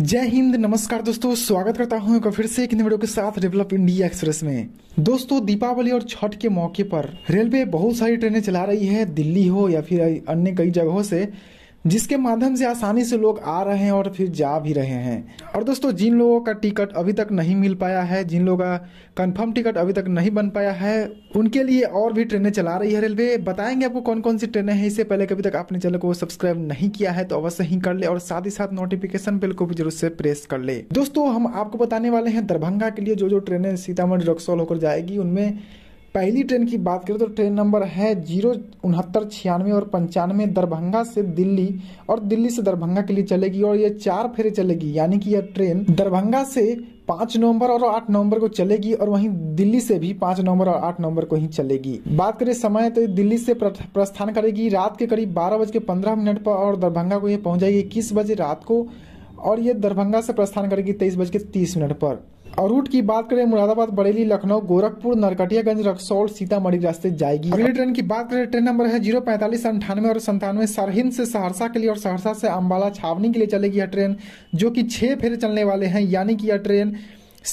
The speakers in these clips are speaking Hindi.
जय हिंद नमस्कार दोस्तों स्वागत करता हूं एक फिर से एक वीडियो के साथ डेवलप इंडिया एक्सप्रेस में दोस्तों दीपावली और छठ के मौके पर रेलवे बहुत सारी ट्रेनें चला रही है दिल्ली हो या फिर अन्य कई जगहों से जिसके माध्यम से आसानी से लोग आ रहे हैं और फिर जा भी रहे हैं और दोस्तों जिन लोगों का टिकट अभी तक नहीं मिल पाया है जिन लोगों का कंफर्म टिकट अभी तक नहीं बन पाया है उनके लिए और भी ट्रेनें चला रही है रेलवे बताएंगे आपको कौन कौन सी ट्रेनें हैं इससे पहले कभी तक आपने चैनल को सब्सक्राइब नहीं किया है तो अवश्य ही कर ले और साथ ही साथ नोटिफिकेशन बिल को भी जरूर से प्रेस कर ले दोस्तों हम आपको बताने वाले हैं दरभंगा के लिए जो जो ट्रेनें सीतामढ़ी रक्सौल होकर जाएगी उनमें पहली ट्रेन की बात करें तो ट्रेन नंबर है जीरो उनहत्तर छियानवे और पंचानवे दरभंगा से दिल्ली और दिल्ली से दरभंगा के लिए चलेगी और यह चार फेरे चलेगी यानी कि यह ट्रेन दरभंगा से पांच नवंबर और आठ नवंबर को चलेगी और वहीं दिल्ली से भी पांच नवंबर और आठ नवंबर को ही चलेगी बात करें समय तो दिल्ली से प्रस्थान करेगी रात के करीब बारह बज के पंद्रह मिनट पर और दरभंगा को यह पहुंच जाएगी इक्कीस बजे रात को और यह दरभंगा से प्रस्थान करेगी तेईस बज के तीस मिनट पर और रूट की बात करें मुरादाबाद बरेली लखनऊ गोरखपुर नरकटियागंज रक्सौल सीतामढ़ी रास्ते जाएगी अगली ट्रेन की बात करें ट्रेन नंबर है जीरो पैंतालीस अंठानवे और संतानवे सरहिंद से सहरसा के लिए और सहरसा से अम्बाला छावनी के लिए चलेगी यह ट्रेन जो कि छह फेरे चलने वाले हैं यानी कि यह ट्रेन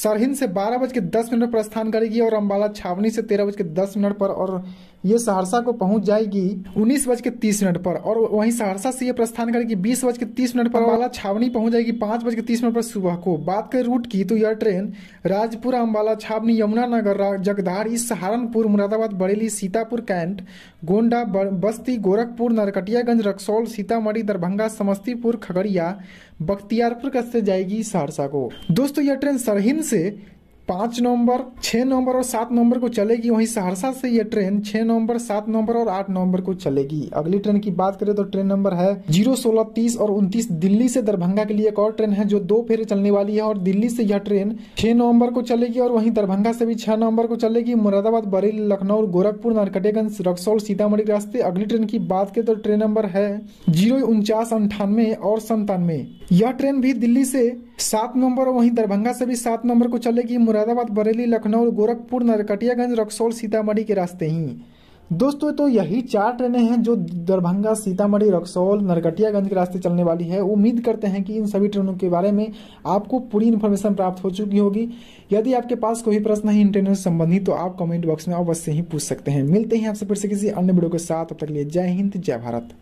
सरहिंद से बारह बज के दस मिनट पर स्थान करेगी और अम्बाला छावनी से तेरह बज के दस मिनट पर और ये सहरसा को पहुंच जाएगी उन्नीस बज के तीस मिनट पर और वहीं सहरसा से ये प्रस्थान करेगी बीस बज के तीस मिनट पर अम्बाला छावनी पहुंच जाएगी पांच बज के तीस मिनट पर सुबह को बात करें रूट की तो यह ट्रेन राजपुर अम्बाला छावनी यमुनानगर जगधारी सहारनपुर मुरादाबाद बरेली सीतापुर कैंट गोंडा बस्ती गोरखपुर नरकटियागंज रक्सौल सीतामढ़ी दरभंगा समस्तीपुर खगड़िया बख्तियारपुर कस्ते जाएगी सहरसा को दोस्तों यह ट्रेन सरहिंद से पाँच नवंबर छः नवंबर और सात नवंबर को चलेगी वहीं सहरसा से ये ट्रेन छः नवंबर सात नवंबर और आठ नवंबर को चलेगी अगली ट्रेन की बात करें तो ट्रेन नंबर है जीरो सोलह तीस और उनतीस दिल्ली से दरभंगा के लिए एक और ट्रेन है जो दो फेरे चलने वाली है और दिल्ली से यह ट्रेन छह नवम्बर को चलेगी और वहीं दरभंगा से भी छह नवम्बर को चलेगी मुरादाबाद बरेली लखनऊ गोरखपुर नरकटेगंज रक्सौल सीतामढ़ी रास्ते अगली ट्रेन की बात करें तो ट्रेन नंबर है जीरो उनचास अंठानवे और संतानवे यह ट्रेन भी दिल्ली से सात नवम्बर और वहीं दरभंगा से भी सात नंबर को चलेगी मुरादाबाद बरेली लखनऊ गोरखपुर नरकटियागंज रक्सौल सीतामढ़ी के रास्ते ही दोस्तों तो यही चार ट्रेनें हैं जो दरभंगा सीतामढ़ी रक्सौल नरकटियागंज के रास्ते चलने वाली है उम्मीद करते हैं कि इन सभी ट्रेनों के बारे में आपको पूरी इन्फॉर्मेशन प्राप्त हो चुकी होगी यदि आपके पास कोई प्रश्न है इन ट्रेनों से संबंधित तो आप कमेंट बॉक्स में अवश्य ही पूछ सकते हैं मिलते हैं आपसे फिर से किसी अन्य वीडियो के साथ अब तक लिए जय हिंद जय भारत